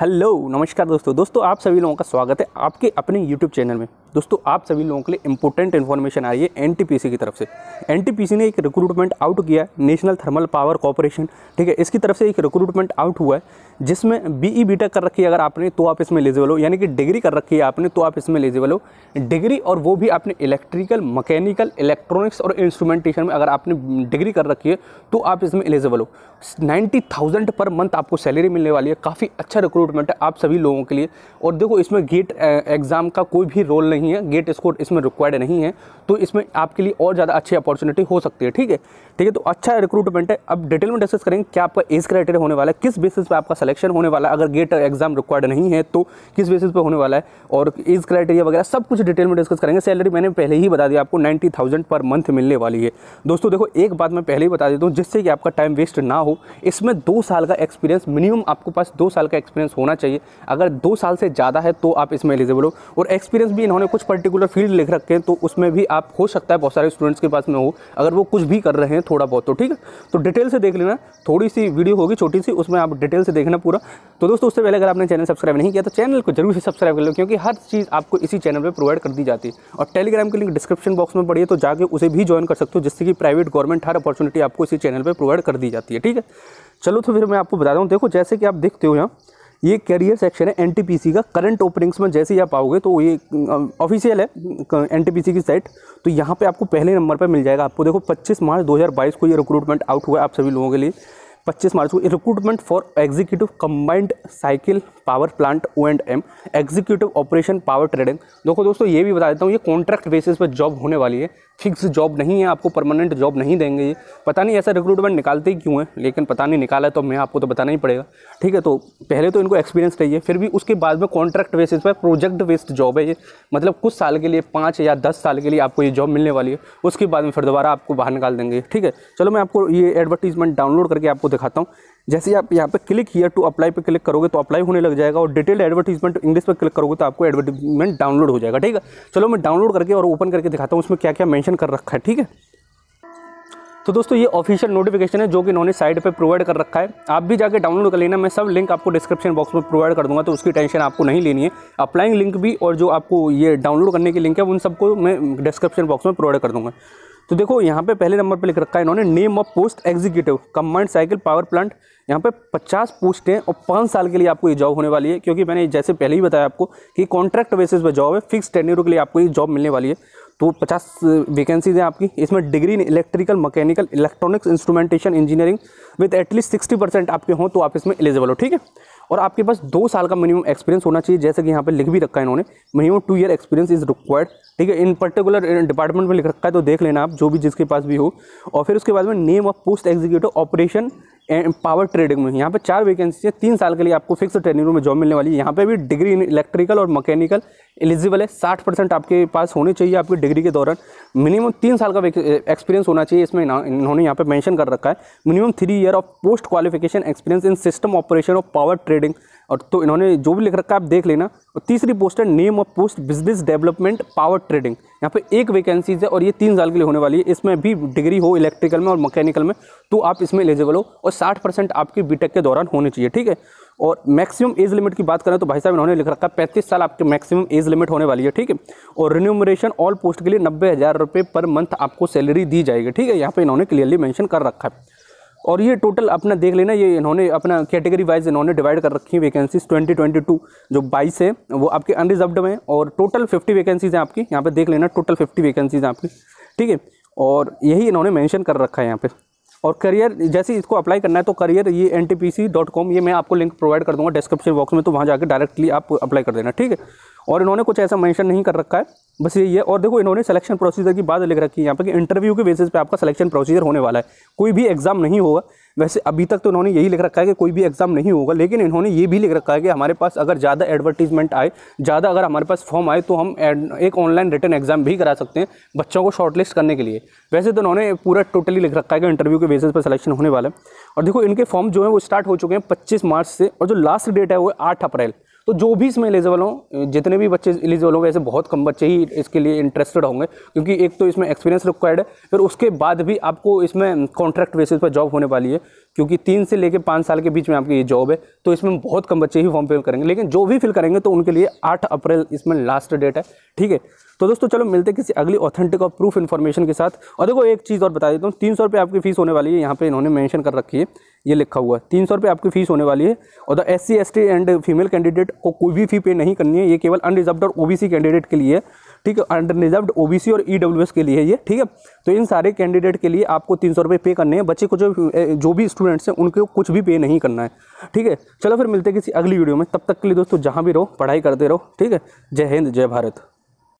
hello नमस्कार दोस्तों दोस्तों आप सभी लोगों का स्वागत है आपके अपने यूट्यूब चैनल में दोस्तों आप सभी लोगों के लिए इंपॉर्टेंट इन्फॉर्मेशन आई है एनटीपीसी की तरफ से एनटीपीसी ने एक रिक्रूटमेंट आउट किया है नेशनल थर्मल पावर कॉरपोरेशन ठीक है इसकी तरफ से एक रिक्रूटमेंट आउट हुआ है जिसमें बीई बीटेक e कर रखी है अगर आपने तो आप इसमें एलिजिबल हो यानी कि डिग्री कर रखी है आपने तो आप इसमें एलिजिबल हो डिग्री और वो भी आपने इलेक्ट्रिकल मकैनिकल इलेक्ट्रॉनिक्स और इंस्ट्रूमेंटेशन में अगर आपने डिग्री कर रखी है तो आप इसमें एलिजिबल हो नाइन्टी थाउजेंड पर मंथ आपको सैलरी मिलने वाली है काफ़ी अच्छा रिक्रूटमेंट है आप सभी लोगों के लिए और देखो इसमें गेट एग्ज़ाम का कोई भी रोल नहीं नहीं है गेट स्कोर इसमें रिक्वायर्ड नहीं है तो इसमें आपके लिए और ज़्यादा अच्छी अपॉर्चुनिटी हो सकती है ठीक है ठीक है तो अच्छा रिक्रूटमेंट है अब डिटेल में डिस्कस करेंगे क्या आपका एज क्राइटेरिया होने वाला है किस बेसिस पर आपका सिलेक्शन होने वाला है अगर गेट एग्जाम रिक्वायर्ड नहीं है तो किस बेसिस पर होने वाला है और एज क्राइटेरिया वगैरह सब कुछ डिटेल में डिस्कस करेंगे सैलरी मैंने पहले ही बता दिया आपको नाइन्टी पर मंथ मिलने वाली है दोस्तों देखो एक बात मैं पहले ही बता देता हूँ जिससे कि आपका टाइम वेस्ट ना हो इसमें दो साल का एक्सपीरियंस मिनिमम आपको पास दो साल का एक्सपीरियंस होना चाहिए अगर दो साल से ज़्यादा है तो आप इसमें एलिजिबल हो और एक्सपीरियंस भी इन्होंने कुछ पर्टिकुलर फील्ड लिख रखे हैं तो उसमें भी आप हो सकता है बहुत सारे स्टूडेंट्स के पास में हो अगर वो कुछ भी कर रहे हैं थोड़ा बहुत तो ठीक है तो डिटेल से देख लेना थोड़ी सी वीडियो होगी छोटी सी उसमें आप डिटेल से देखना पूरा तो दोस्तों उससे पहले अगर आपने चैनल सब्सक्राइब नहीं किया तो चैनल को जरूर से सब्सक्राइब कर लो क्योंकि हर चीज़ आपको इसी चैनल पर प्रोवाइड कर दी जाती है और टेलीग्राम की लिंक डिस्क्रिप्शन बॉक्स में पड़ी है तो जाकर उसे भी ज्वाइन कर सकते हो जिससे कि प्राइवेट गवर्नमेंट हर अपॉर्चुनिटी आपको इसी चैनल पर प्रोवाइड कर दी जाती है ठीक है चलो तो फिर मैं आपको बता हूँ देखो जैसे कि आप देखते हो यहाँ ये कैरियर सेक्शन है एनटीपीसी का करंट ओपनिंग्स में जैसे ही आप आओगे तो ये ऑफिशियल है एनटीपीसी की साइट तो यहाँ पे आपको पहले नंबर पर मिल जाएगा आपको देखो 25 मार्च 2022 को ये रिक्रूटमेंट आउट हुआ है आप सभी लोगों के लिए 25 मार्च को recruitment for executive combined cycle power plant O and M executive operation power trading देखो दोस्तों ये भी बता देता हूँ ये कॉन्ट्रैक्ट बेसिस पर जॉब होने वाली है फिक्स जॉब नहीं है आपको परमानेंट जॉब नहीं देंगे ये पता नहीं ऐसा रिक्रूटमेंट निकालते ही क्यों है लेकिन पता नहीं निकाला तो मैं आपको तो बताना ही पड़ेगा ठीक है तो पहले तो इनको एक्सपीरियंस चाहिए फिर भी उसके बाद में कॉन्ट्रैक्ट बेसिस पर प्रोजेक्ट बेस्ड जॉब है ये मतलब कुछ साल के लिए पाँच या दस साल के लिए आपको ये जॉब मिलने वाली है उसके बाद में फिर दोबारा आपको बाहर निकाल देंगे ठीक है चलो मैं आपको ये एडवर्टीज़मेंट डाउनलोड करके आपको दिखाता हूँ जैसे आप यहाँ पे क्लिक हियर टू अप्लाई पे क्लिक करोगे तो अप्लाई होने लग जाएगा और डिटेल एडवर्टीजमेंट इंग्लिश पे क्लिक करोगे तो आपको एडवर्टीजमेंट डाउनलोड हो जाएगा ठीक है चलो मैं डाउनलोड करके और ओपन करके दिखाता हूँ उसमें क्या क्या मैंशन कर रखा है ठीक है तो दोस्तों ये ऑफिशियल नोटिफिकेशन है जो कि इन्होंने साइट पे प्रोवाइड कर रखा है आप भी जाके डाउनलोड कर लेना मैं सब लिंक आपको डिस्क्रिप्शन बॉक्स में प्रोवाइड कर दूंगा तो उसकी टेंशन आपको नहीं लेनी है अप्लाइंग लिंक भी और जो आपको ये डाउनलोड करने की लिंक है उन सबको मैं डिस्क्रिप्शन बॉक्स में प्रोवाइड कर दूंगा तो देखो यहाँ पे पहले नंबर पे लिख रखा है इन्होंने name of post executive combined cycle power plant यहाँ पे 50 पोस्ट हैं और पाँच साल के लिए आपको ये जॉब होने वाली है क्योंकि मैंने जैसे पहले ही बताया आपको कि कॉन्ट्रैक्ट बेसिस पर जॉब है फिक्स टेन्यूर के लिए आपको ये जॉब मिलने वाली है तो पचास वैकेंसीज हैं आपकी इसमें degree in electrical mechanical electronics instrumentation engineering with at least sixty percent आपके हों तो आप इसमें एलिजिबल हो ठीक है और आपके पास दो साल का मिनिमम एक्सपीरियंस होना चाहिए जैसे कि यहाँ पे लिख भी रखा है इन्होंने minimum two year experience is required ठीक है इन पर्टिकुलर डिपार्टमेंट में लिख रखा है तो देख लेना आप जो भी जिसके पास भी हो और फिर उसके बाद में name of post executive operation power trading में यहाँ पे चार वैकेंसी है तीन साल के लिए आपको फिक्स ट्रेनिंग रूम में जॉब मिलने वाली है यहाँ पे भी डिग्री इन इलेक्ट्रिकल और मैकेनिकल एलिजिबल है साठ परसेंट आपके पास होनी चाहिए आपकी डिग्री के दौरान मिनिमम तीन साल का एक्सपीरियंस होना चाहिए इसमें इन्होंने यहाँ पे मैंशन कर रखा है minimum three year of post qualification experience in system operation of power trading और तो इन्होंने जो भी लिख रखा है आप देख लेना और तीसरी पोस्ट है name of post business development power trading यहाँ पे एक वैकेंसीज है और ये तीन साल के लिए होने वाली है इसमें भी डिग्री हो इलेक्ट्रिकल में और मैकेनिकल में तो आप इसमें एलिजिबल हो और 60 परसेंट आपकी बीटेक के दौरान होनी चाहिए ठीक है और मैक्सिमम एज लिमिट की बात करें तो भाई साहब इन्होंने लिख रखा है पैंतीस साल आपके मैक्सिमम एज लिमिट होने वाली है ठीक है और रिन्यूमरेशन ऑल पोस्ट के लिए नब्बे हज़ार रुपये पर मंथ आपको सैलरी दी जाएगी ठीक है यहाँ पर इन्होंने क्लियरली मैंशन कर रखा है और ये टोटल अपना देख लेना ये इन्होंने अपना कैटेगरी वाइज इन्होंने डिवाइड कर रखी है वैकेंसीज 2022 जो 22 है वो आपके अनरिजर्व्ड में और टोटल 50 वैकेंसीज हैं आपकी यहाँ पे देख लेना टोटल 50 वैकेंसीज हैं आपकी ठीक है और यही इन्होंने मेंशन कर रखा है यहाँ पे और करियर जैसे इसको अप्लाई करना है तो करियर ये एन ये मैं आपको लिंक प्रोवाइड कर दूंगा डिस्क्रिप्शन बॉक्स में तो वहाँ जाकर डायरेक्टली आप अप्लाई कर देना ठीक है और इन्होंने कुछ ऐसा मेंशन नहीं कर रखा है बस यही है और देखो इन्होंने सिलेक्शन प्रोसीजर की बात लिख रखी है यहाँ पर कि इंटरव्यू के बेसिस पे आपका सिलेक्शन प्रोसीजर होने वाला है कोई भी एग्जाम नहीं होगा वैसे अभी तक तो इन्होंने यही लिख रखा है कि कोई भी एग्ज़ाम नहीं होगा लेकिन इन्होंने ये भी लिख रखा है कि हमारे पास अगर ज़्यादा एडवर्टीजमेंट आए ज़्यादा अगर हमारे पास फॉर्म आए तो हम एक ऑनलाइन रिटर्न एग्ज़ाम भी करा सकते हैं बच्चों को शॉर्टलिस्ट करने के लिए वैसे तो इन्होंने पूरा टोटली लिख रखा है कि इंटरव्यू के बेसिस पर सिलेक्शन होने वाला है और देखो इनके फॉर्म जो है वो स्टार्ट हो चुके हैं पच्चीस मार्च से और जो लास्ट डेट है वो आठ अप्रैल तो जो भी इसमें एलिजिबल हों जितने भी बच्चे एलिजिबल हों वैसे बहुत कम बच्चे ही इसके लिए इंटरेस्टेड होंगे क्योंकि एक तो इसमें एक्सपीरियंस रिक्वायर्ड है फिर उसके बाद भी आपको इसमें कॉन्ट्रैक्ट बेसिस पर जॉब होने वाली है क्योंकि तीन से लेकर पाँच साल के बीच में आपकी ये जॉब है तो इसमें बहुत कम बच्चे ही फॉर्म फिल करेंगे लेकिन जो भी फिल करेंगे तो उनके लिए आठ अप्रैल इसमें लास्ट डेट है ठीक है तो दोस्तों चलो मिलते किसी अगली ऑथेंटिक और प्रूफ इन्फॉर्मेशन के साथ और देखो एक चीज़ और बता देता हूँ तीन सौ रुपये आपकी फ़ीस होने वाली है यहाँ पे इन्होंने मेंशन कर रखी है ये लिखा हुआ है तीन सौ रुपये आपकी फ़ीस होने वाली है और the S C and female candidate को कोई भी फ़ी पे नहीं करनी है ये केवल अनरिजर्व और ओ कैंडिडेट के लिए है ठीक है अंडर रिजर्व ओबीसी और ईडब्ल्यू e के लिए ये ठीक है तो इन सारे कैंडिडेट के लिए आपको तीन सौ पे करने हैं बच्चे को जो जो भी स्टूडेंट्स हैं उनको कुछ भी पे नहीं करना है ठीक है चलो फिर मिलते हैं किसी अगली वीडियो में तब तक के लिए दोस्तों जहाँ भी रहो पढ़ाई करते रहो ठीक है जय हिंद जय भारत